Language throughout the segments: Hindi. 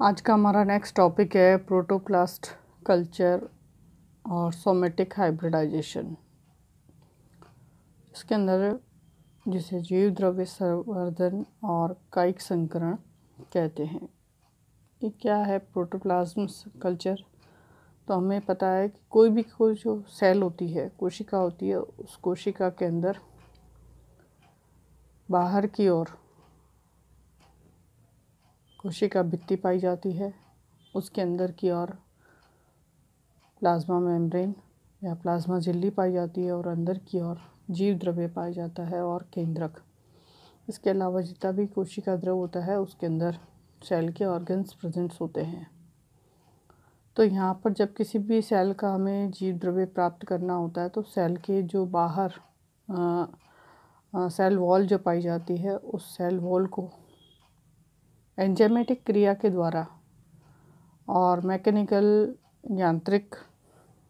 आज का हमारा नेक्स्ट टॉपिक है प्रोटोप्लास्ट कल्चर और सोमेटिक हाइब्रिडाइजेशन इसके अंदर जिसे जीव द्रव्य संवर्धन और कायिक संकरण कहते हैं ये क्या है प्रोटोप्लाज्म कल्चर तो हमें पता है कि कोई भी कोई जो सेल होती है कोशिका होती है उस कोशिका के अंदर बाहर की ओर कोशिका भित्ति पाई जाती है उसके अंदर की ओर प्लाज्मा मेम्ब्रेन या प्लाज्मा झिल्ली पाई जाती है और अंदर की ओर जीव द्रव्य पाया जाता है और केंद्रक इसके अलावा जितना भी कोशिका द्रव होता है उसके अंदर सेल के ऑर्गन्स प्रेजेंट्स होते हैं तो यहाँ पर जब किसी भी सेल का हमें जीव द्रव्य प्राप्त करना होता है तो सेल के जो बाहर आ, आ, सेल वॉल जो पाई जाती है उस सेल वॉल को एंजाइमेटिक क्रिया के द्वारा और मैकेनिकल यांत्रिक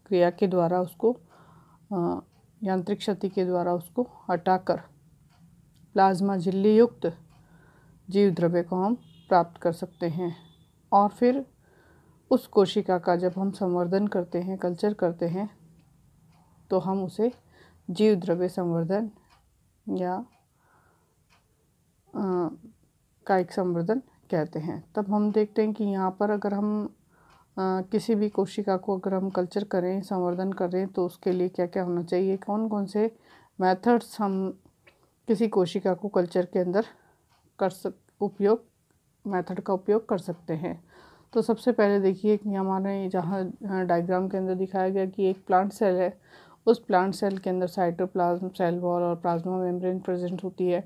क्रिया के द्वारा उसको यांत्रिक क्षति के द्वारा उसको हटाकर प्लाज्मा झिल्ली युक्त जीव द्रव्य को हम प्राप्त कर सकते हैं और फिर उस कोशिका का जब हम संवर्धन करते हैं कल्चर करते हैं तो हम उसे जीव द्रव्य संवर्धन या कायिक संवर्धन कहते हैं तब हम देखते हैं कि यहाँ पर अगर हम आ, किसी भी कोशिका को अगर हम कल्चर करें संवर्धन करें तो उसके लिए क्या क्या होना चाहिए कौन कौन से मेथड्स हम किसी कोशिका को कल्चर के अंदर कर सक उपयोग मेथड का उपयोग कर सकते हैं तो सबसे पहले देखिए कि हमारे जहाँ डायग्राम के अंदर दिखाया गया कि एक प्लांट सेल है उस प्लांट सेल के अंदर साइटोप्लाज्म सेल वॉल और प्लाज्मा मेम्ब्रेन प्रेजेंट होती है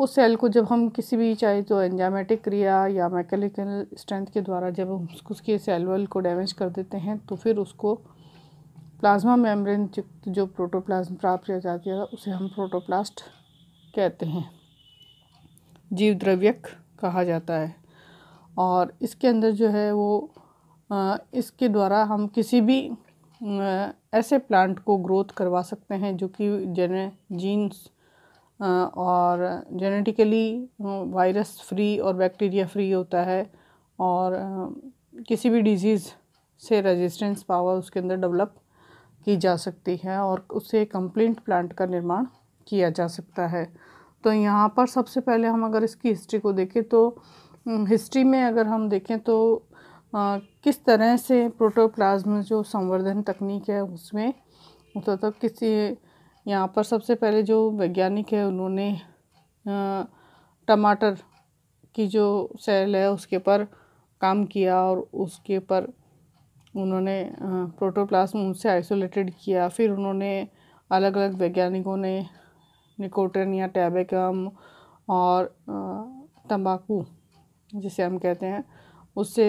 उस सेल को जब हम किसी भी चाहे तो एंजामेटिक क्रिया या मैकेनिकल स्ट्रेंथ के द्वारा जब हम उसके सेल वॉल को डैमेज कर देते हैं तो फिर उसको प्लाज्मा मेम्ब्रेन जो प्रोटोप्लाज्म प्राप्त किया जाती है उसे हम प्रोटोप्लास्ट कहते हैं जीव द्रव्यक कहा जाता है और इसके अंदर जो है वो इसके द्वारा हम किसी भी ऐसे प्लांट को ग्रोथ करवा सकते हैं जो कि जेने जीन्स और जेनेटिकली वायरस फ्री और बैक्टीरिया फ्री होता है और किसी भी डिजीज़ से रेजिस्टेंस पावर उसके अंदर डेवलप की जा सकती है और उससे कंप्लेंट प्लांट का निर्माण किया जा सकता है तो यहाँ पर सबसे पहले हम अगर इसकी हिस्ट्री को देखें तो हिस्ट्री में अगर हम देखें तो आ, किस तरह से प्रोटोप्लाज्म जो संवर्धन तकनीक है उसमें मतलब तो किसी यहाँ पर सबसे पहले जो वैज्ञानिक है उन्होंने टमाटर की जो सेल है उसके पर काम किया और उसके पर उन्होंने प्रोटोप्लाज्म उनसे आइसोलेटेड किया फिर उन्होंने अलग अलग वैज्ञानिकों ने निकोटिन या टैबेकम और तंबाकू जिसे हम कहते हैं उससे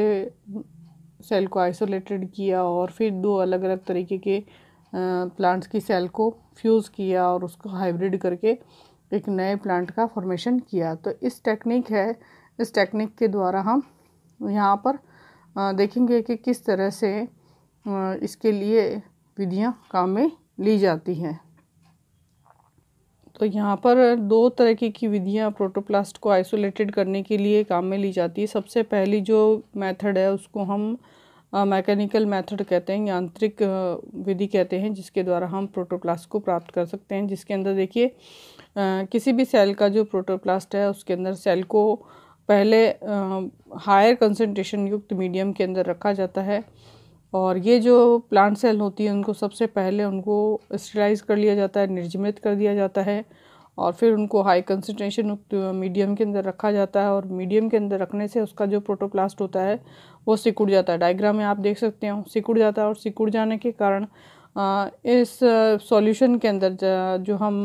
सेल को आइसोलेटेड किया और फिर दो अलग अलग तरीके के प्लांट्स की सेल को फ्यूज़ किया और उसको हाइब्रिड करके एक नए प्लांट का फॉर्मेशन किया तो इस टेक्निक है इस टेक्निक के द्वारा हम यहाँ पर देखेंगे कि किस तरह से इसके लिए विधियाँ काम में ली जाती हैं तो यहाँ पर दो तरह की, की विधियाँ प्रोटोप्लास्ट को आइसोलेटेड करने के लिए काम में ली जाती है सबसे पहली जो मेथड है उसको हम मैकेनिकल मेथड कहते हैं यांत्रिक विधि कहते हैं जिसके द्वारा हम प्रोटोप्लास्ट को प्राप्त कर सकते हैं जिसके अंदर देखिए किसी भी सेल का जो प्रोटोप्लास्ट है उसके अंदर सेल को पहले हायर कंसनट्रेशन युक्त मीडियम के अंदर रखा जाता है और ये जो प्लांट सेल होती है उनको सबसे पहले उनको स्टेलाइज कर लिया जाता है निर्जमित कर दिया जाता है और फिर उनको हाई कंसनट्रेशन मीडियम के अंदर रखा जाता है और मीडियम के अंदर रखने से उसका जो प्रोटोप्लास्ट होता है वो सिकुड़ जाता है डायग्राम में आप देख सकते हो सिकुड़ जाता है और सिकुड़ जाने के कारण इस सॉल्यूशन के अंदर जो हम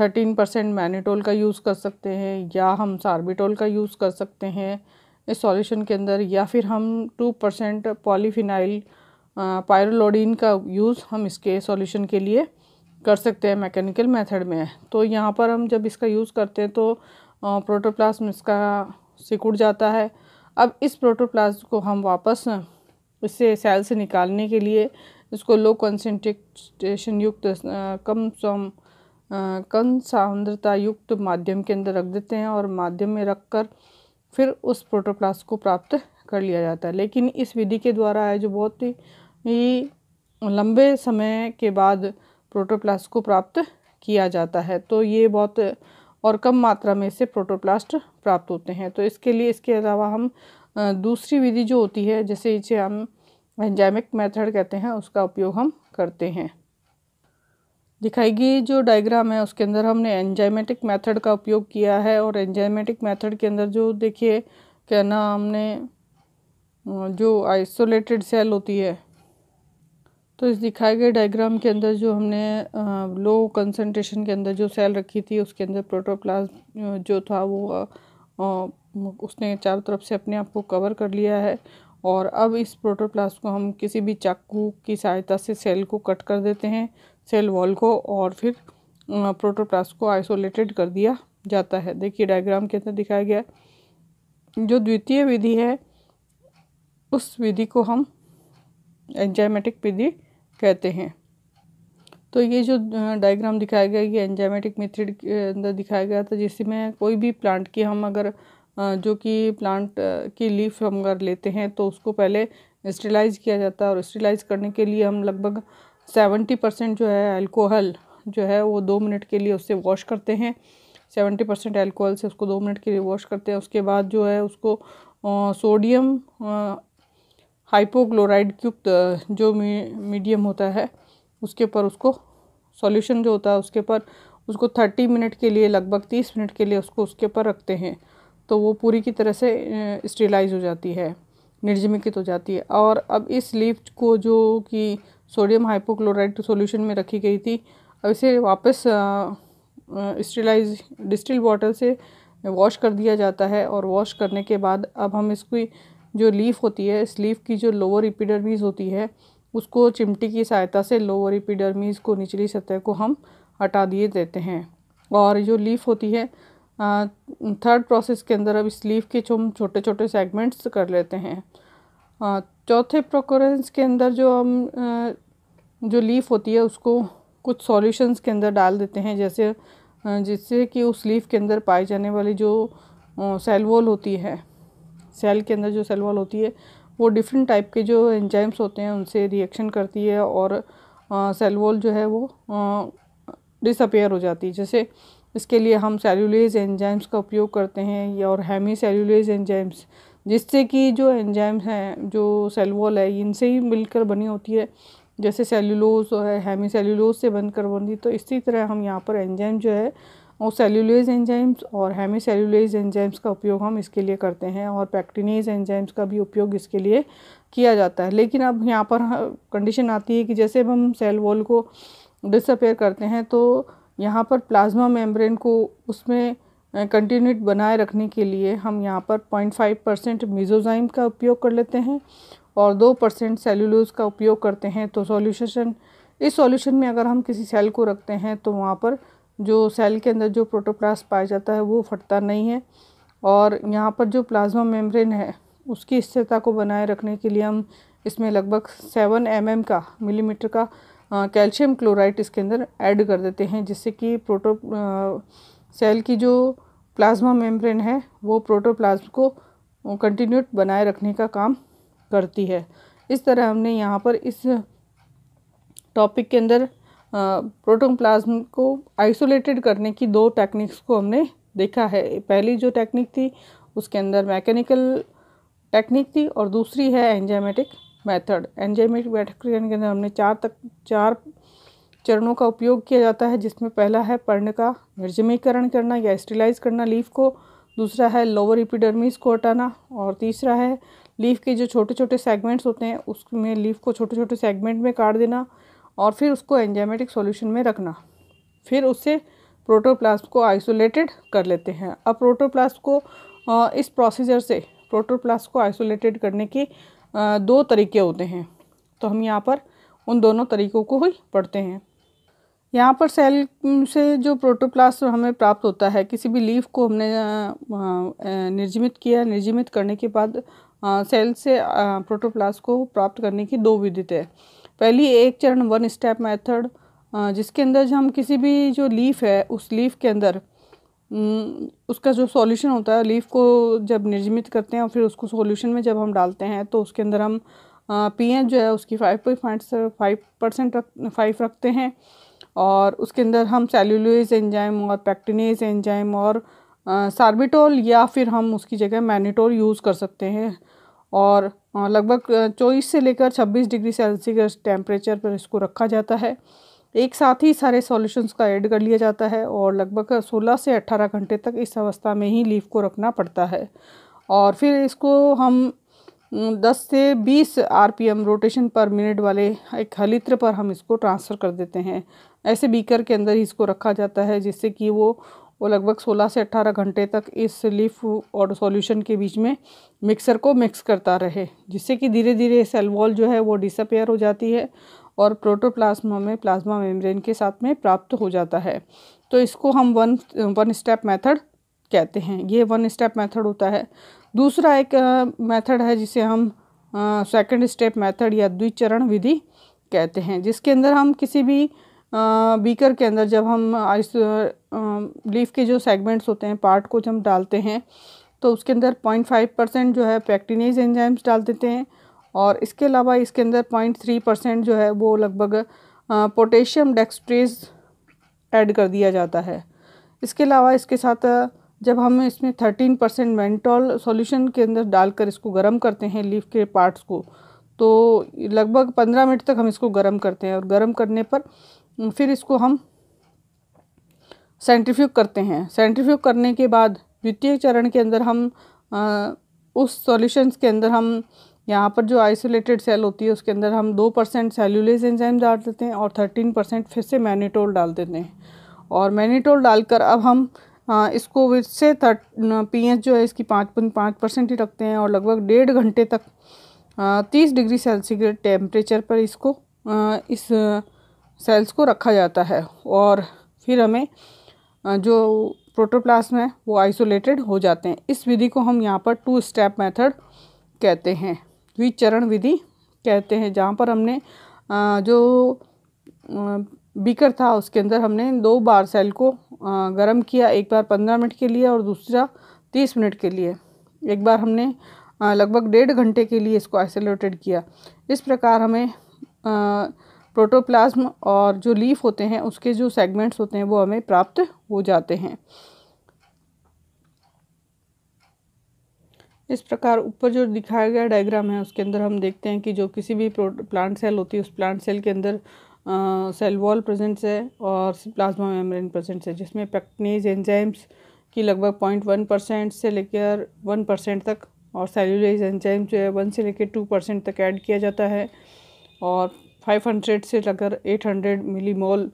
थर्टीन परसेंट मैनीटोल का यूज़ कर सकते हैं या हम सार्बिटोल का यूज़ कर सकते हैं इस सॉल्यूशन के अंदर या फिर हम टू परसेंट पॉलीफिनाइल पायरोलोडीन का यूज़ हम इसके सॉल्यूशन के लिए कर सकते हैं मैकेनिकल मेथड में तो यहाँ पर हम जब इसका यूज़ करते हैं तो प्रोटोप्लास्म इसका सिकुड़ जाता है अब इस प्रोटोप्लाज को हम वापस इसे सेल से निकालने के लिए इसको लो कंसेंट्रेशन युक्त कम सम कम सांद्रता युक्त माध्यम के अंदर रख देते हैं और माध्यम में रख कर फिर उस प्रोटोप्लास्ट को प्राप्त कर लिया जाता है लेकिन इस विधि के द्वारा है जो बहुत ही लंबे समय के बाद प्रोटोप्लास्ट को प्राप्त किया जाता है तो ये बहुत और कम मात्रा में इससे प्रोटोप्लास्ट प्राप्त होते हैं तो इसके लिए इसके अलावा हम दूसरी विधि जो होती है जैसे इसे हम एंजाइमिक मेथड कहते हैं उसका उपयोग हम करते हैं दिखाई गई जो डायग्राम है उसके अंदर हमने एंजाइमेटिक मेथड का उपयोग किया है और एंजाइमेटिक मेथड के अंदर जो देखिए क्या ना हमने जो आइसोलेटेड सेल होती है तो इस दिखाए गए डायग्राम के अंदर जो हमने लो कंसनट्रेशन के अंदर जो सेल रखी थी उसके अंदर प्रोटोप्लाज्म जो था वो उसने चारों तरफ से अपने आप को कवर कर लिया है और अब इस प्रोटोप्लास्ट को हम किसी भी चाकू की सहायता से सेल को कट कर देते हैं सेल वॉल को और फिर प्रोटोप्लास्ट को आइसोलेटेड कर दिया जाता है देखिए डायग्राम के अंदर दिखाया गया जो द्वितीय विधि है उस विधि को हम एंजाइमेटिक विधि कहते हैं तो ये जो डायग्राम दिखाया गया ये एंजाइमेटिक मेथड के अंदर दिखाया गया था जिसमें कोई भी प्लांट की हम अगर जो कि प्लांट की लीफ हम अगर लेते हैं तो उसको पहले स्टेलाइज किया जाता है और स्टेलाइज करने के लिए हम लगभग सेवेंटी परसेंट जो है अल्कोहल जो है वो दो मिनट के लिए उससे वॉश करते हैं सेवेंटी परसेंट एल्कोहल से उसको दो मिनट के लिए वॉश करते हैं उसके बाद जो है उसको सोडियम हाइपोक्लोराइड क्यूब जो मीडियम होता है उसके पर उसको सॉल्यूशन जो होता है उसके पर उसको थर्टी मिनट के लिए लगभग तीस मिनट के लिए उसको उसके पर रखते हैं तो वो पूरी की तरह से स्टेलाइज हो जाती है निर्जमिकित हो जाती है और अब इस लीव को जो कि सोडियम हाइपोक्लोराइड सॉल्यूशन में रखी गई थी अब इसे वापस स्टेलाइज डिस्टिल वाटर से वॉश कर दिया जाता है और वॉश करने के बाद अब हम इसकी जो लीफ होती है इस लीफ की जो लोअर इपिडर्मीज होती है उसको चिमटी की सहायता से लोअर इपिडर्मीज को निचली सतह को हम हटा दिए देते हैं और जो लीफ होती है थर्ड प्रोसेस के अंदर अब इस लीफ के हम छोटे छोटे सेगमेंट्स कर लेते हैं चौथे प्रोकोरेंस के अंदर जो हम जो लीफ होती है उसको कुछ सॉल्यूशंस के अंदर डाल देते हैं जैसे जिससे कि उस लीफ के अंदर पाई जाने वाली जो सेलवोल होती है सेल के अंदर जो सेल वॉल होती है वो डिफरेंट टाइप के जो एंजाइम्स होते हैं उनसे रिएक्शन करती है और सेल वॉल जो है वो डिसअपेयर हो जाती है जैसे इसके लिए हम सेल्यूलेज एंजाइम्स का उपयोग करते हैं या और हेमी सेल्यूलेज एंजाइम्स जिससे कि जो एंजाइम्स हैं जो सेल वॉल है इनसे ही मिलकर बनी होती है जैसे सेलुलोज है हेमी सेलुलोज से बनकर बनती तो इसी तरह हम यहाँ पर एंजाइम जो है और सेल्यूलेज एंजाइम्स और हेमी सेल्यूलेज एंजाइम्स का उपयोग हम इसके लिए करते हैं और पैक्टिनेज एंजाइम्स का भी उपयोग इसके लिए किया जाता है लेकिन अब यहाँ पर कंडीशन आती है कि जैसे अब हम सेल वॉल को डिसअपेयर करते हैं तो यहाँ पर प्लाज्मा मेम्ब्रेन को उसमें कंटिन्यूट बनाए रखने के लिए हम यहाँ पर 0.5 परसेंट मिजोजाइम का उपयोग कर लेते हैं और दो परसेंट सेलुलोज का उपयोग करते हैं तो सॉल्यूशन इस सॉल्यूशन में अगर हम किसी सेल को रखते हैं तो वहाँ पर जो सेल के अंदर जो प्रोटोप्लास्ट पाया जाता है वो फटता नहीं है और यहाँ पर जो प्लाज्मा मेम्ब्रेन है उसकी स्थिरता को बनाए रखने के लिए हम इसमें लगभग सेवन एम mm का मिलीमीटर का कैल्शियम क्लोराइड इसके अंदर ऐड कर देते हैं जिससे कि प्रोटो आ, सेल की जो प्लाज्मा मेम्ब्रेन है वो प्रोटोप्लाज्म को कंटिन्यूट बनाए रखने का काम करती है इस तरह हमने यहाँ पर इस टॉपिक के अंदर प्रोटोन प्लाज्म को आइसोलेटेड करने की दो टेक्निक्स को हमने देखा है पहली जो टेक्निक थी उसके अंदर मैकेनिकल टेक्निक थी और दूसरी है एंजाइमेटिक मेथड एंजाइमेटिक मैथड के अंदर हमने चार तक चार चरणों का उपयोग किया जाता है जिसमें पहला है पर्ण का निर्जमीकरण करना या स्टिलाइज करना लीफ को दूसरा है लोअर इपिडर्मिस को हटाना और तीसरा है लीफ के जो छोटे छोटे सेगमेंट्स होते हैं उसमें लीफ को छोटे छोटे सेगमेंट में काट देना और फिर उसको एंजाइमेटिक सॉल्यूशन में रखना फिर उससे प्रोटोप्लास्ट को आइसोलेटेड कर लेते हैं अब प्रोटोप्लास्ट को इस प्रोसीजर से प्रोटोप्लास्ट को आइसोलेटेड करने के दो तरीके होते हैं तो हम यहाँ पर उन दोनों तरीकों को ही पढ़ते हैं यहाँ पर सेल से जो प्रोटोप्लास्ट हमें प्राप्त होता है किसी भी लीफ को हमने निर्जमित किया निर्जमित करने के बाद सेल से प्रोटोप्लास्ट को प्राप्त करने की दो विधि है पहली एक चरण वन स्टेप मेथड जिसके अंदर जो हम किसी भी जो लीफ है उस लीफ के अंदर उसका जो सॉल्यूशन होता है लीफ को जब निर्जमित करते हैं और फिर उसको सॉल्यूशन में जब हम डालते हैं तो उसके अंदर हम पी एच जो है उसकी फाइव पॉइंट फाइव परसेंट रख फाइव रखते हैं और उसके अंदर हम सेल्यूलोज एंजाइम और पैक्टिनेज एंजाइम और सार्बिटोल या फिर हम उसकी जगह मैनीटोल यूज़ कर सकते हैं और लगभग चौबीस से लेकर छब्बीस डिग्री सेल्सियस टेम्परेचर पर इसको रखा जाता है एक साथ ही सारे सॉल्यूशंस का ऐड कर लिया जाता है और लगभग 16 से 18 घंटे तक इस अवस्था में ही लीफ को रखना पड़ता है और फिर इसको हम 10 से 20 आरपीएम रोटेशन पर मिनट वाले एक हलित्र पर हम इसको ट्रांसफ़र कर देते हैं ऐसे बीकर के अंदर ही इसको रखा जाता है जिससे कि वो वो लगभग 16 से 18 घंटे तक इस लीफ और सॉल्यूशन के बीच में मिक्सर को मिक्स करता रहे जिससे कि धीरे धीरे सेल वॉल जो है वो डिसअपेयर हो जाती है और प्रोटोप्लाज्मा में प्लाज्मा मेम्ब्रेन के साथ में प्राप्त हो जाता है तो इसको हम वन वन स्टेप मेथड कहते हैं ये वन स्टेप मेथड होता है दूसरा एक मेथड है जिसे हम सेकंड स्टेप मेथड या द्विचरण विधि कहते हैं जिसके अंदर हम किसी भी बीकर के अंदर जब हम आइस लीफ के जो सेगमेंट्स होते हैं पार्ट को जब डालते हैं तो उसके अंदर पॉइंट फाइव परसेंट जो है पैक्टिनेज एंजाइम्स डाल देते हैं और इसके अलावा इसके अंदर पॉइंट थ्री परसेंट जो है वो लगभग पोटेशियम डेक्सट्रेज ऐड कर दिया जाता है इसके अलावा इसके साथ जब हम इसमें थर्टीन परसेंट मेंटॉल सॉल्यूशन के अंदर डालकर इसको गर्म करते हैं लीफ के पार्ट्स को तो लगभग पंद्रह मिनट तक हम इसको गर्म करते हैं और गर्म करने पर फिर इसको हम सेंट्रीफ्यूग करते हैं सेंट्रीफ्यूग करने के बाद द्वितीय चरण के अंदर हम आ, उस सॉल्यूशंस के अंदर हम यहाँ पर जो आइसोलेटेड सेल होती है उसके अंदर हम दो परसेंट सेल्यूलेज एंजाइम डाल देते हैं और थर्टीन परसेंट फिर से मैनीटोल डाल देते हैं और मैनीटोल डालकर अब हम आ, इसको फिर से थर्ट पी जो है इसकी पाँच पॉइंट पाँच परसेंट ही रखते हैं और लगभग डेढ़ घंटे तक तीस डिग्री सेल्सियस टेम्परेचर पर इसको आ, इस सेल्स को रखा जाता है और फिर हमें जो प्रोटोप्लास्ट है वो आइसोलेटेड हो जाते हैं इस विधि को हम यहाँ पर टू स्टेप मेथड कहते हैं द्विचरण विधि कहते हैं जहाँ पर हमने जो बीकर था उसके अंदर हमने दो बार सेल को गर्म किया एक बार पंद्रह मिनट के लिए और दूसरा तीस मिनट के लिए एक बार हमने लगभग डेढ़ घंटे के लिए इसको आइसोलेटेड किया इस प्रकार हमें प्रोटोप्लाज्म और जो लीफ होते हैं उसके जो सेगमेंट्स होते हैं वो हमें प्राप्त हो जाते हैं इस प्रकार ऊपर जो दिखाया गया डायग्राम है उसके अंदर हम देखते हैं कि जो किसी भी प्लांट सेल होती है उस प्लांट सेल के अंदर सेल वॉल प्रेजेंट्स है और प्लाज्मा मेम्ब्रेन प्रेजेंट्स है जिसमें पैक्टनीज एंजाइम्स की लगभग पॉइंट वन परसेंट से लेकर वन परसेंट तक और सेलुलज एंजाइम जो है वन से लेकर टू परसेंट तक ऐड किया जाता है और फाइव हंड्रेड से लगकर एट हंड्रेड मिली मोल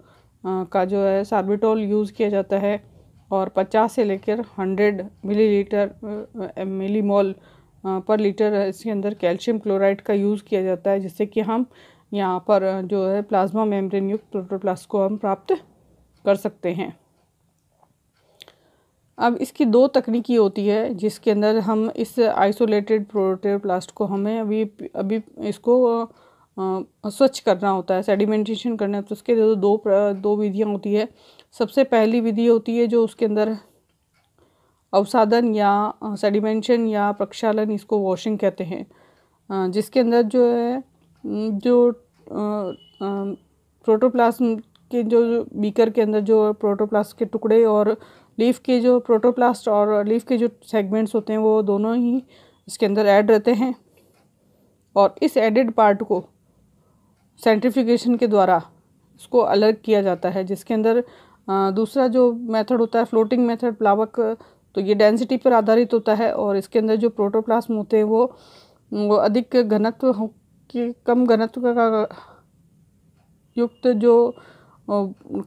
का जो है सार्बिटोल यूज़ किया जाता है और पचास से लेकर हंड्रेड मिली लीटर मिली मोल पर लीटर इसके अंदर कैल्शियम क्लोराइड का यूज़ किया जाता है जिससे कि हम यहाँ पर जो है प्लाज्मा मेम्ब्रेन युक्त प्रोटोप्लास्ट को हम प्राप्त कर सकते हैं अब इसकी दो तकनीकी होती है जिसके अंदर हम इस आइसोलेटेड प्रोटोप्लास्ट को हमें अभी अभी इसको स्वच्छ करना होता है सेडिमेंटेशन करना होता है तो उसके लिए तो दो दो विधियाँ होती है सबसे पहली विधि होती है जो उसके अंदर अवसादन या सेडिमेंशन या प्रक्षालन इसको वॉशिंग कहते हैं जिसके अंदर जो है जो प्रोटोप्लास्म के जो बीकर के अंदर जो प्रोटोप्लास्ट के टुकड़े और लीफ के जो प्रोटोप्लास्ट और लीफ के जो सेगमेंट्स होते हैं वो दोनों ही इसके अंदर ऐड रहते हैं और इस एडेड पार्ट को सेंट्रिफिकेशन के द्वारा इसको अलग किया जाता है जिसके अंदर दूसरा जो मेथड होता है फ्लोटिंग मेथड प्लावक तो ये डेंसिटी पर आधारित होता है और इसके अंदर जो प्रोटोप्लाज्म होते हैं वो वो अधिक घनत्व के कम घनत्व का युक्त जो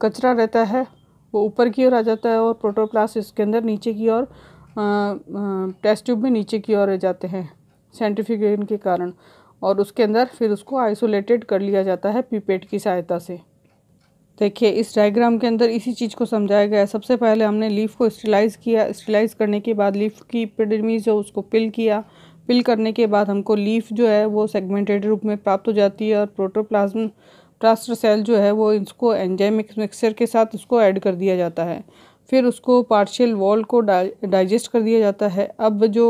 कचरा रहता है वो ऊपर की ओर आ जाता है और प्रोटोप्लास्ट इसके अंदर नीचे की ओर टेस्ट ट्यूब में नीचे की ओर रह जाते हैं सेंट्रिफिकेशन के कारण और उसके अंदर फिर उसको आइसोलेटेड कर लिया जाता है पीपेट की सहायता से देखिए इस डायग्राम के अंदर इसी चीज़ को समझाया गया है सबसे पहले हमने लीफ को स्टिलाइज़ किया स्टिलाइज़ करने के बाद लीफ की एपिडर्मीज जो उसको पिल किया पिल करने के बाद हमको लीफ जो है वो सेगमेंटेड रूप में प्राप्त हो जाती है और प्रोटोप्लाज्म प्लास्टर सेल जो है वो इसको एंजाइमिक मिक्सचर के साथ उसको ऐड कर दिया जाता है फिर उसको पार्शियल वॉल को डाइजेस्ट कर दिया जाता है अब जो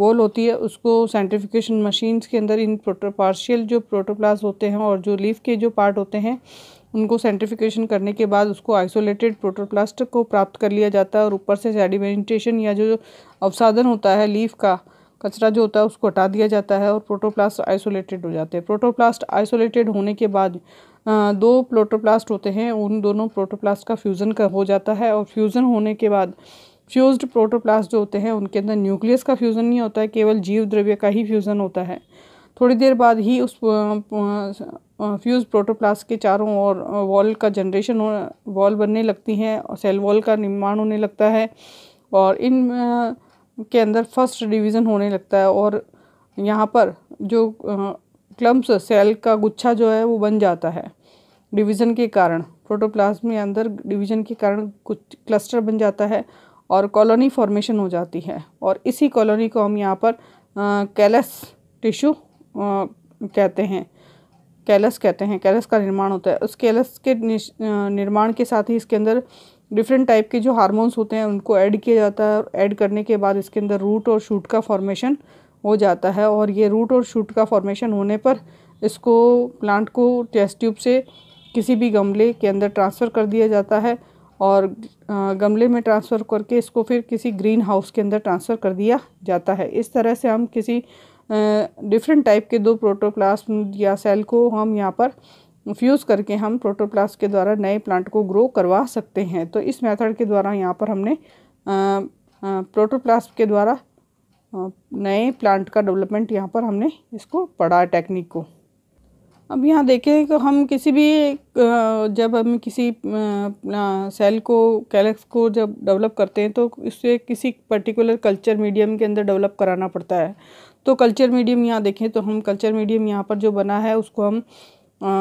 वॉल होती है उसको साइंटिफिकेशन मशीन्स के अंदर इन प्रोटो पार्शियल जो प्रोटोप्लास होते हैं और जो लीफ के जो पार्ट होते हैं उनको सेंट्रिफिकेशन करने के बाद उसको आइसोलेटेड प्रोटोप्लास्ट को प्राप्त कर लिया जाता है और ऊपर से सेडिमेंटेशन या जो अवसाधन होता है लीफ का कचरा जो होता है उसको हटा दिया जाता है और प्रोटोप्लास्ट आइसोलेटेड हो जाते हैं प्रोटोप्लास्ट आइसोलेटेड होने के बाद दो प्रोटोप्लास्ट होते हैं उन दोनों प्रोटोप्लास्ट का फ्यूज़न का हो जाता है और फ्यूज़न होने के बाद फ्यूज्ड प्रोटोप्लास्ट जो होते हैं उनके अंदर न्यूक्लियस का फ्यूज़न नहीं होता है केवल जीव द्रव्य का ही फ्यूज़न होता है थोड़ी देर बाद ही उस फ्यूज प्रोटोप्लास्ट के चारों ओर वॉल का जनरेशन हो वॉल बनने लगती हैं और सेल वॉल का निर्माण होने लगता है और इन के अंदर फर्स्ट डिवीज़न होने लगता है और यहाँ पर जो क्लम्स सेल का गुच्छा जो है वो बन जाता है डिवीज़न के कारण प्रोटोप्लाज्म में अंदर डिवीज़न के कारण कुछ क्लस्टर बन जाता है और कॉलोनी फॉर्मेशन हो जाती है और इसी कॉलोनी को हम यहाँ पर कैलस टिश्यू कहते हैं कैलस कहते हैं कैलस का निर्माण होता है उस कैलस के निर्माण के साथ ही इसके अंदर डिफरेंट टाइप के जो हार्मोन्स होते हैं उनको ऐड किया जाता है और ऐड करने के बाद इसके अंदर रूट और शूट का फॉर्मेशन हो जाता है और ये रूट और शूट का फॉर्मेशन होने पर इसको प्लांट को टेस्ट ट्यूब से किसी भी गमले के अंदर ट्रांसफ़र कर दिया जाता है और गमले में ट्रांसफ़र करके इसको फिर किसी ग्रीन हाउस के अंदर ट्रांसफ़र कर दिया जाता है इस तरह से हम किसी डिफरेंट टाइप के दो प्रोटोप्लास या सेल को हम यहाँ पर फ्यूज़ करके हम प्रोटोप्लास के द्वारा नए प्लांट को ग्रो करवा सकते हैं तो इस मेथड के द्वारा यहाँ पर हमने प्रोटोप्लास के द्वारा नए प्लांट का डेवलपमेंट यहाँ पर हमने इसको पढ़ा टेक्निक को अब यहाँ देखें कि हम किसी भी जब हम किसी सेल को कैलेक्स को जब डेवलप करते हैं तो इससे किसी पर्टिकुलर कल्चर मीडियम के अंदर डेवलप कराना पड़ता है तो कल्चर मीडियम यहाँ देखें तो हम कल्चर मीडियम यहाँ पर जो बना है उसको हम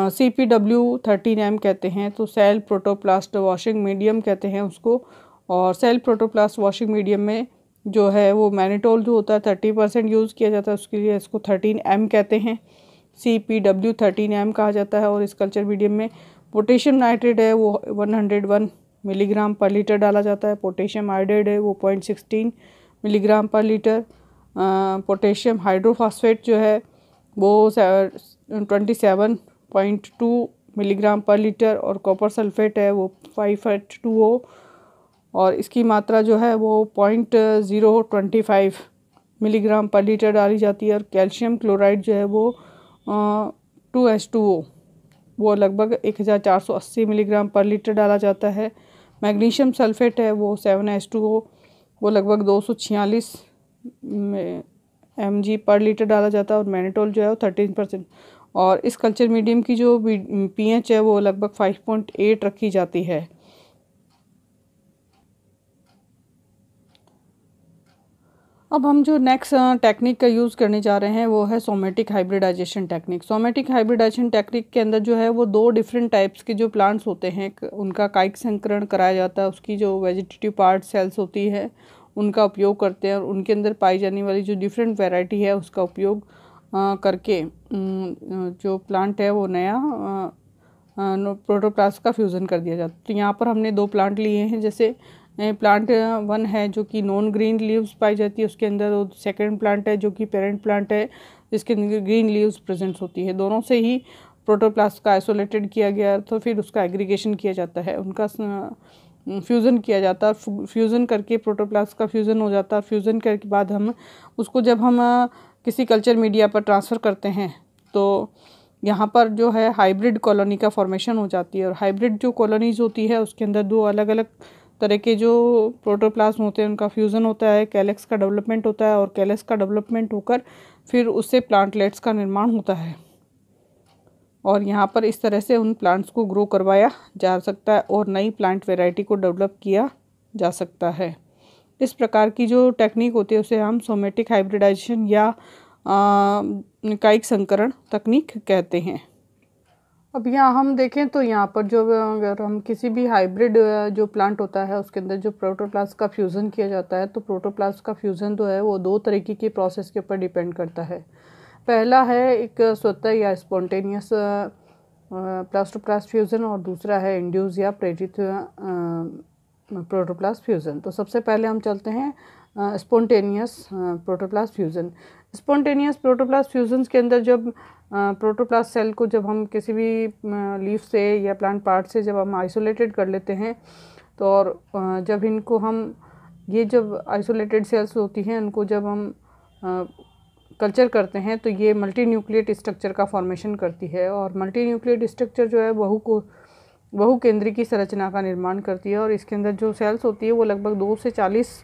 C P W thirteen M कहते हैं तो सेल प्रोटोप्लास्ट वॉशिंग मीडियम कहते हैं उसको और सेल प्रोटोप्लास्ट वॉशिंग मीडियम में जो है वो मैनिटोल जो होता है थर्टी परसेंट यूज़ किया जाता है उसके लिए इसको थर्टीन एम कहते हैं C P W thirteen M कहा जाता है और इस कल्चर मीडियम में पोटेशियम नाइट्रेट है वो 101 मिलीग्राम पर लीटर डाला जाता है पोटेशियम आयोडेड है वो point sixteen milligram per litre potassium hydrophosphate जो है वो twenty seven point two milligram per litre और कॉपर सल्फेट है वो फाइव एट टू ओ और इसकी मात्रा जो है वो point zero twenty five milligram per litre डाली जाती है और कैल्शियम क्लोराइड जो है वो टू एच टू ओ वो लगभग एक हज़ार चार सौ अस्सी मिलीग्राम पर लीटर डाला जाता है मैग्नीशियम सल्फेट है वो सेवन एच टू ओ वो लगभग दो सौ छियालीस एम जी पर लीटर डाला जाता है और मैनिटोल जो है वो थर्टीन परसेंट और इस कल्चर मीडियम की जो पी एच है वो लगभग फाइव पॉइंट एट रखी जाती है अब हम जो नेक्स्ट टेक्निक uh, का यूज़ करने जा रहे हैं वो है somatic hybridization technique somatic hybridization technique के अंदर जो है वो दो डिफरेंट टाइप्स के जो प्लांट्स होते हैं उनका कायिक संकरण कराया जाता है उसकी जो वेजिटेटिव पार्ट सेल्स होती है उनका उपयोग करते हैं और उनके अंदर पाई जाने वाली जो डिफरेंट वेराइटी है उसका उपयोग uh, करके uh, जो प्लांट है वो नया प्रोटोप्लास का फ्यूज़न कर दिया जाता है तो यहाँ पर हमने दो प्लांट लिए हैं जैसे प्लांट वन है जो कि नॉन ग्रीन लीव्स पाई जाती है उसके अंदर और सेकेंड प्लांट है जो कि पेरेंट प्लांट है जिसके अंदर ग्रीन लीव्स प्रेजेंट्स होती है दोनों से ही प्रोटोप्लास्ट का आइसोलेटेड किया गया तो फिर उसका एग्रीगेशन किया जाता है उनका फ्यूज़न किया जाता है फ्यूज़न करके प्रोटोप्लास्ट का फ्यूज़न हो जाता है फ्यूज़न करके बाद हम उसको जब हम किसी कल्चर मीडिया पर ट्रांसफ़र करते हैं तो यहाँ पर जो है हाइब्रिड कॉलोनी का फॉर्मेशन हो जाती है और हाइब्रिड जो कॉलोनीज़ होती है उसके अंदर दो अलग अलग तरह के जो प्रोटोप्लाज्म होते हैं उनका फ्यूज़न होता है कैलेक्स का डेवलपमेंट होता है और कैलेक्स का डेवलपमेंट होकर फिर उससे प्लांटलेट्स का निर्माण होता है और यहाँ पर इस तरह से उन प्लांट्स को ग्रो करवाया जा सकता है और नई प्लांट वेराइटी को डेवलप किया जा सकता है इस प्रकार की जो टेक्निक होती है उसे हम सोमेटिक हाइब्रिडाइजेशन या निकायिक संकरण तकनीक कहते हैं अब यहाँ हम देखें तो यहाँ पर जो अगर हम किसी भी हाइब्रिड जो प्लांट होता है उसके अंदर जो प्रोटोप्लास का फ्यूज़न किया जाता है तो प्रोटोप्लास का फ्यूज़न जो है वो दो तरीके की प्रोसेस के ऊपर डिपेंड करता है पहला है एक स्वतः या स्पॉन्टेनियस प्लास्टोप्लास्ट फ्यूज़न और दूसरा है इंड्यूस या प्रेरित प्रोटोप्लास फ्यूज़न तो सबसे पहले हम चलते हैं spontaneous protoplast fusion spontaneous protoplast fusions के अंदर जब प्रोटोप्लास्ट सेल को जब हम किसी भी लीफ से या प्लांट पार्ट से जब हम आइसोलेटेड कर लेते हैं तो और जब इनको हम ये जब आइसोलेटेड सेल्स होती हैं उनको जब हम कल्चर करते हैं तो ये मल्टी न्यूक्लियट स्ट्रक्चर का फॉर्मेशन करती है और मल्टी न्यूक्लियट स्ट्रक्चर जो है बहु को बहु केंद्रीय की संरचना का निर्माण करती है और इसके अंदर जो सेल्स होती है वो लगभग दो से चालीस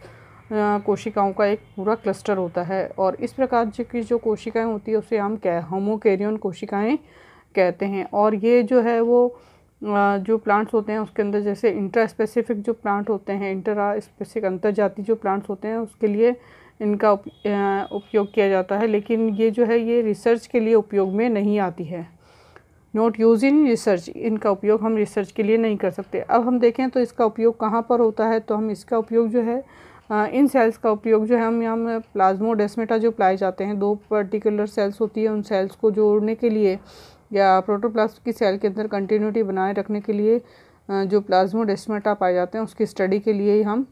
कोशिकाओं का एक पूरा क्लस्टर होता है और इस प्रकार की जो कोशिकाएं होती है उसे हम कै होमोकेरियन कोशिकाएं कहते हैं और ये जो है वो जो प्लांट्स होते हैं उसके अंदर जैसे इंट्रा स्पेसिफिक जो प्लांट होते हैं इंटरा स्पेसिफिक अंतर जाति जो प्लांट्स होते हैं उसके लिए इनका उपयोग किया जाता है लेकिन ये जो है ये रिसर्च के लिए उपयोग में नहीं आती है नोट यूज़ इन रिसर्च इनका उपयोग हम रिसर्च के लिए नहीं कर सकते अब हम देखें तो इसका उपयोग कहाँ पर होता है तो हम इसका उपयोग जो है हाँ, इन सेल्स का उपयोग जो है हम यहाँ प्लाज्मोडेस्मेटा जो पाए जाते हैं दो पर्टिकुलर सेल्स होती है उन सेल्स को जोड़ने के लिए या प्रोटोप्लास्ट की सेल के अंदर कंटिन्यूटी बनाए रखने के लिए जो प्लाज्मोडेस्मेटा पाए जाते हैं उसकी स्टडी के लिए ही हम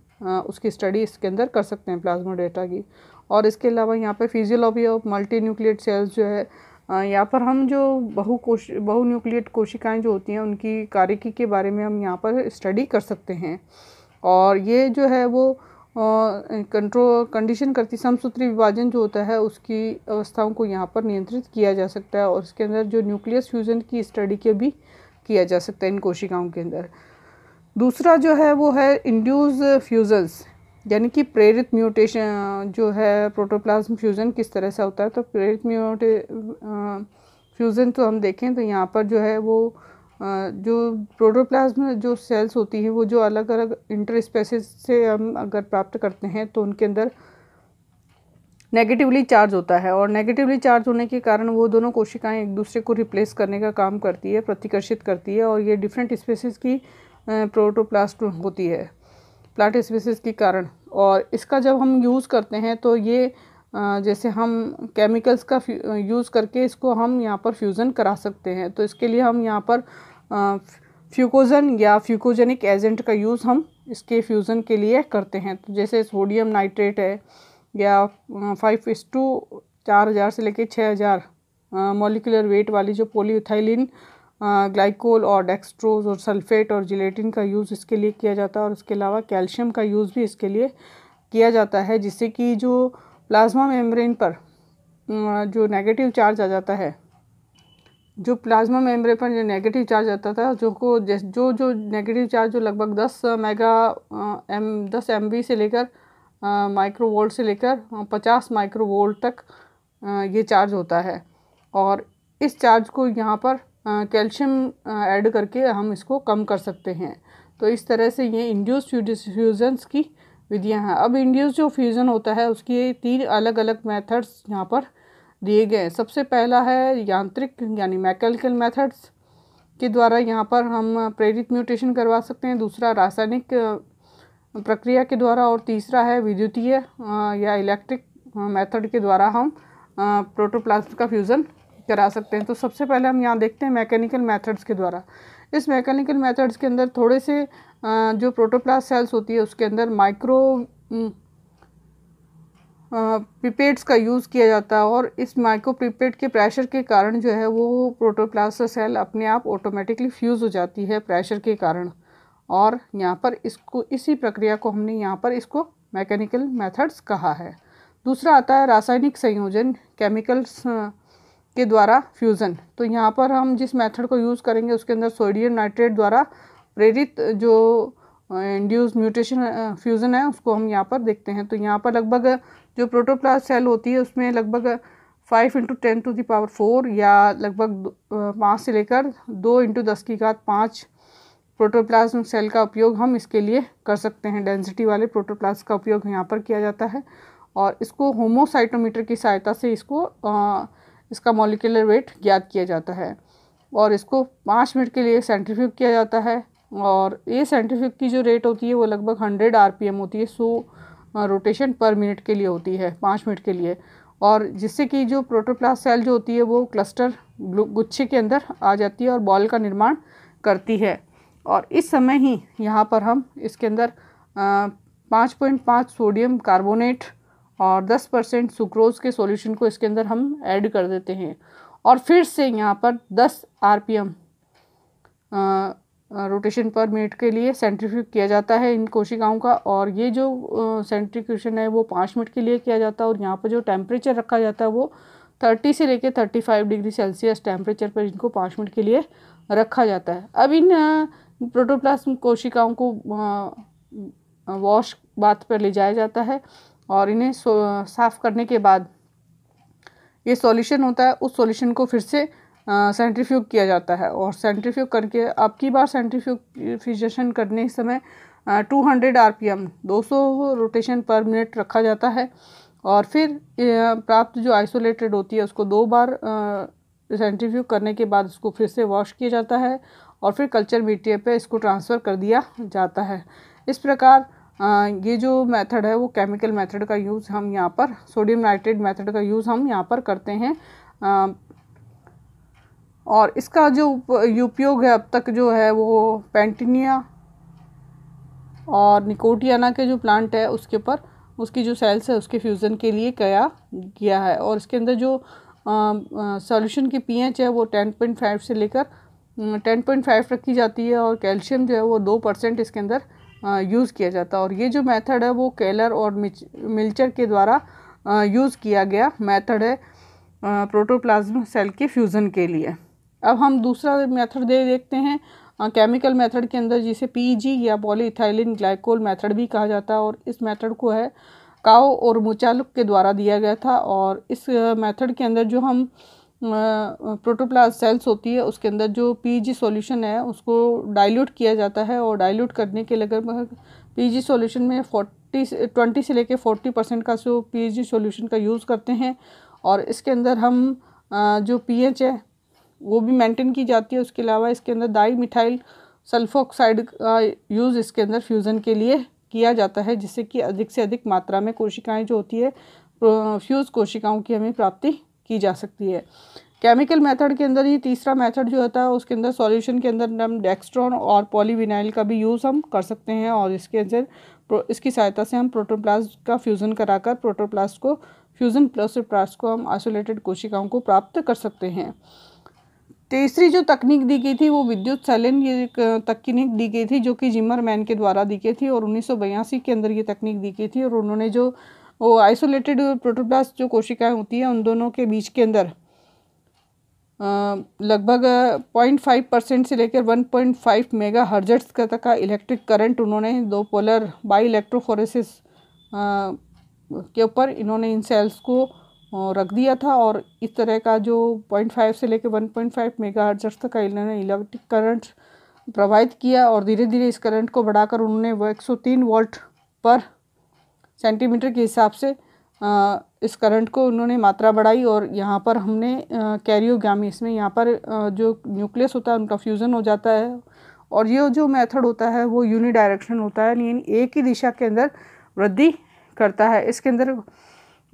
उसकी स्टडी इसके अंदर कर सकते हैं प्लाज्मोडेटा की और इसके अलावा यहाँ पर physiology of multi nucleate cells जो है यहाँ पर हम जो बहु कोश बहु न्यूक्लियट कोशिकाएं जो होती हैं उनकी कार्यकी के बारे में हम यहाँ पर स्टडी कर सकते हैं और ये जो है वो कंट्रोल कंडीशन करती समसूत्री विभाजन जो होता है उसकी अवस्थाओं को यहाँ पर नियंत्रित किया जा सकता है और उसके अंदर जो न्यूक्लियस फ्यूज़न की स्टडी के भी किया जा सकता है इन कोशिकाओं के अंदर दूसरा जो है वो है इंड्यूज फ्यूज़न्स यानी कि प्रेरित म्यूटेशन जो है प्रोटोप्लाज्म फ्यूज़न किस तरह से होता है तो प्रेरित म्यूटे फ्यूज़न तो हम देखें तो यहाँ पर जो है वो जो प्रोटोप्लाज्म जो सेल्स होती है वो जो अलग अलग इंटर स्पेसिस से हम अगर प्राप्त करते हैं तो उनके अंदर नेगेटिवली चार्ज होता है और नेगेटिवली चार्ज होने के कारण वो दोनों कोशिकाएं एक दूसरे को रिप्लेस करने का काम करती है प्रतिकर्षित करती है और ये डिफरेंट स्पेसिस की प्रोटोप्लास्ट होती है प्लाट स्पेसिस के कारण और इसका जब हम यूज़ करते हैं तो ये जैसे हम केमिकल्स का यूज़ करके इसको हम यहाँ पर फ्यूज़न करा सकते हैं तो इसके लिए हम यहाँ पर फ्यूकोजन या फ्यूकोजेनिक एजेंट का यूज़ हम इसके फ्यूज़न के लिए करते हैं तो जैसे सोडियम नाइट्रेट है या फाइव इस टू चार हज़ार से लेकर छः हज़ार मोलिकुलर वेट वाली जो पोलीथाइलिन ग्लाइकोल और डेक्सट्रोज और सल्फेट और जिलेटिन का यूज़ इसके लिए किया जाता है और इसके अलावा कैल्शियम का यूज़ भी इसके लिए किया जाता है जिससे कि जो प्लाज्मा मेम्ब्रेन पर जो नेगेटिव चार्ज आ जाता है जो प्लाज्मा मेम्ब्रेन पर जो नेगेटिव चार्ज आता था जो को जो जो नेगेटिव चार्ज जो लगभग दस मेगा एम दस एम से लेकर माइक्रो वोल्ट से लेकर पचास माइक्रो वोल्ट तक आ, ये चार्ज होता है और इस चार्ज को यहाँ पर कैल्शियम ऐड करके हम इसको कम कर सकते हैं तो इस तरह से ये इंड्यूस फ्यूजन्स की विधियाँ हैं अब इंड्यूस जो फ्यूज़न होता है उसकी तीन अलग अलग मेथड्स यहाँ पर दिए गए सबसे पहला है यांत्रिक यानी मैकेनिकल मेथड्स के द्वारा यहाँ पर हम प्रेरित म्यूटेशन करवा सकते हैं दूसरा रासायनिक प्रक्रिया के द्वारा और तीसरा है विद्युतीय या इलेक्ट्रिक मेथड के द्वारा हम प्रोटोप्लास्ट का फ्यूज़न करा सकते हैं तो सबसे पहले हम यहाँ देखते हैं मैकेनिकल मेथड्स के द्वारा इस मैकेनिकल मेथड्स के अंदर थोड़े से जो प्रोटोप्लास्ट सेल्स होती है उसके अंदर माइक्रो प्रीपेड्स का यूज़ किया जाता है और इस माइक्रो प्रीपेड के प्रेशर के कारण जो है वो प्रोटोप्लास्टर सेल अपने आप ऑटोमेटिकली फ्यूज़ हो जाती है प्रेशर के कारण और यहाँ पर इसको इसी प्रक्रिया को हमने यहाँ पर इसको मैकेनिकल मेथड्स कहा है दूसरा आता है रासायनिक संयोजन केमिकल्स के द्वारा फ्यूज़न तो यहाँ पर हम जिस मेथड को यूज़ करेंगे उसके अंदर सोडियम नाइट्रेट द्वारा प्रेरित जो इंड्यूस म्यूटेशन फ्यूज़न है उसको हम यहाँ पर देखते हैं तो यहाँ पर लगभग जो प्रोटोप्लास्ट सेल होती है उसमें लगभग five into ten to the power four या लगभग पाँच से लेकर दो इंटू दस की घात पाँच प्रोटोप्लाज्म सेल का उपयोग हम इसके लिए कर सकते हैं डेंसिटी वाले प्रोटोप्लाज्म का उपयोग यहाँ पर किया जाता है और इसको होमोसाइटोमीटर की सहायता से इसको आ, इसका मॉलिकुलर वेट ज्ञात किया जाता है और इसको पाँच मिनट के लिए सेंट्रीफ्यूग किया जाता है और ये सेंट्रीफ्यूग की जो रेट होती है वो लगभग हंड्रेड आर होती है so so, rotation per minute के लिए होती है पाँच मिनट के लिए और जिससे कि जो प्रोटोप्लास्ट सेल जो होती है वो क्लस्टर गुच्छे के अंदर आ जाती है और बॉल का निर्माण करती है और इस समय ही यहाँ पर हम इसके अंदर पाँच पॉइंट पाँच सोडियम कार्बोनेट और दस परसेंट सुक्रोज के सॉल्यूशन को इसके अंदर हम ऐड कर देते हैं और फिर से यहाँ पर दस आर रोटेशन पर मिनट के लिए सेंट्रीफ्यूज किया जाता है इन कोशिकाओं का और ये जो सेंट्रीफ्यूशन है वो पाँच मिनट के लिए किया जाता है और यहाँ पर जो टेम्परेचर रखा जाता है वो थर्टी से लेकर thirty five degree celsius temperature पर इनको पाँच मिनट के लिए रखा जाता है अब इन प्रोटोप्लाज्म कोशिकाओं को वॉश बाथ पर ले जाया जाता है और इन्हें साफ़ करने के बाद ये सॉल्यूशन होता है उस सॉल्यूशन को फिर से सेंट्रीफ्यूग किया जाता है और सेंट्रीफ्यूग करके अब की बार सेंट्रीफ्यूग फिजेशन करने समय two hundred R P M दो सौ रोटेशन पर मिनट रखा जाता है और फिर प्राप्त जो आइसोलेटेड होती है उसको दो बार सेंट्रीफ्यूग करने के बाद उसको फिर से वॉश किया जाता है और फिर कल्चर मीडिया पे इसको ट्रांसफ़र कर दिया जाता है इस प्रकार ये जो मेथड है वो केमिकल मेथड का यूज़ हम यहाँ पर सोडियम नाइट्रेट मेथड का यूज़ हम यहाँ पर करते हैं और इसका जो उपयोग है अब तक जो है वो पेंटिनिया और निकोटियाना के जो प्लांट है उसके ऊपर उसकी जो सेल्स है उसके फ्यूज़न के लिए किया गया है और इसके अंदर जो सॉल्यूशन की पीएच है वो टेन पॉइंट फाइव से लेकर टेन पॉइंट फाइव रखी जाती है और कैल्शियम जो है वो दो परसेंट इसके अंदर यूज़ किया जाता है और ये जो मेथड है वो केलर और मिल्चर के द्वारा यूज़ किया गया मेथड है प्रोटोप्लाज्म सेल के फ्यूज़न के लिए अब हम दूसरा मेथड दे देखते हैं केमिकल मेथड के अंदर जिसे पीजी या पॉलीथाइलिन ग्लाइकोल मेथड भी कहा जाता है और इस मेथड को है काओ और मुचालुक के द्वारा दिया गया था और इस मेथड के अंदर जो हम प्रोटोप्लास्ट सेल्स होती है उसके अंदर जो पीजी सॉल्यूशन है उसको डाइल्यूट किया जाता है और डाइल्यूट करने के लगभग पीजी सॉल्यूशन में फोर्टी ट्वेंटी से लेकर फोर्टी परसेंट का जो पी सॉल्यूशन का यूज़ करते हैं और इसके अंदर हम जो पीएच है वो भी मेंटेन की जाती है उसके अलावा इसके अंदर दाई मिठाइल सल्फोक्साइड का यूज़ इसके अंदर फ्यूज़न के लिए किया जाता है जिससे कि अधिक से अधिक मात्रा में कोशिकाएं जो होती है फ्यूज़ कोशिकाओं की हमें प्राप्ति की जा सकती है केमिकल मेथड के अंदर ये तीसरा मेथड जो होता है उसके अंदर सॉल्यूशन के अंदर हम डेक्स्ट्रॉन और पॉलीविनाइल का भी यूज़ हम कर सकते हैं और इसके अंदर इसकी सहायता से हम प्रोटोप्लास्ट का फ्यूज़न कराकर प्रोटोप्लास्ट को फ्यूज़न प्लस प्लास्ट को हम आइसोलेटेड कोशिकाओं को प्राप्त कर सकते हैं तीसरी जो तकनीक दी गई थी वो विद्युत सैलिन ये तकनीक दी गई थी जो कि जिमर मैन के द्वारा दी गई थी और उन्नीस के अंदर ये तकनीक दी गई थी और उन्होंने जो वो आइसोलेटेड प्रोटोप्लास्ट जो कोशिकाएं होती हैं उन दोनों के बीच के अंदर लगभग पॉइंट फाइव परसेंट से लेकर one point five mega hertz तक का इलेक्ट्रिक करंट उन्होंने दो पोलर बाई इलेक्ट्रोफोरेसिस के ऊपर इन्होंने इन सेल्स को रख दिया था और इस तरह का जो 0.5 से लेकर 1.5 पॉइंट फाइव तक का इन्होंने इलेक्ट्रिक करंट प्रोवाइड किया और धीरे धीरे इस करंट को बढ़ाकर उन्होंने वो 103 वोल्ट पर सेंटीमीटर के हिसाब से इस करंट को उन्होंने मात्रा बढ़ाई और यहाँ पर हमने कैरियोगी इसमें यहाँ पर जो न्यूक्लियस होता है उनका फ्यूज़न हो जाता है और ये जो मेथड होता है वो यूनिडायरेक्शन होता है यानी एक ही दिशा के अंदर वृद्धि करता है इसके अंदर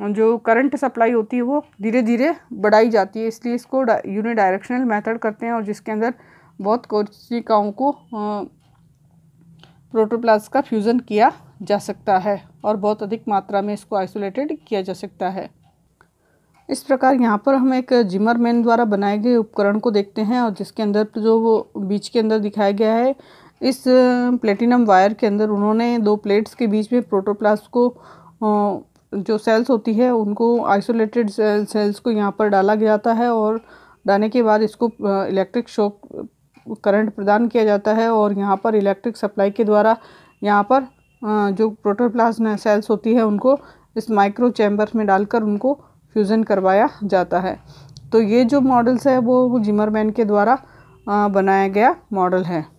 जो करंट सप्लाई होती है वो धीरे धीरे बढ़ाई जाती है इसलिए इसको यूनिडायरेक्शनल मेथड करते हैं और जिसके अंदर बहुत कोशिकाओं को प्रोटोप्लास का फ्यूज़न किया जा सकता है और बहुत अधिक मात्रा में इसको आइसोलेटेड किया जा सकता है इस प्रकार यहाँ पर हम एक जिमर मैन द्वारा बनाए गए उपकरण को देखते हैं और जिसके अंदर जो वो बीच के अंदर दिखाया गया है इस प्लेटिनम वायर के अंदर उन्होंने दो प्लेट्स के बीच में प्रोटोप्लास्ट को जो सेल्स होती है उनको आइसोलेटेड सेल्स को यहाँ पर डाला जाता है और डालने के बाद इसको इलेक्ट्रिक शॉक करंट प्रदान किया जाता है और यहाँ पर इलेक्ट्रिक सप्लाई के द्वारा यहाँ पर जो प्रोटोप्लाज्म सेल्स होती है उनको इस माइक्रो चैम्बर में डालकर उनको फ्यूज़न करवाया जाता है तो ये जो मॉडल्स है वो जिमरमैन के द्वारा बनाया गया मॉडल है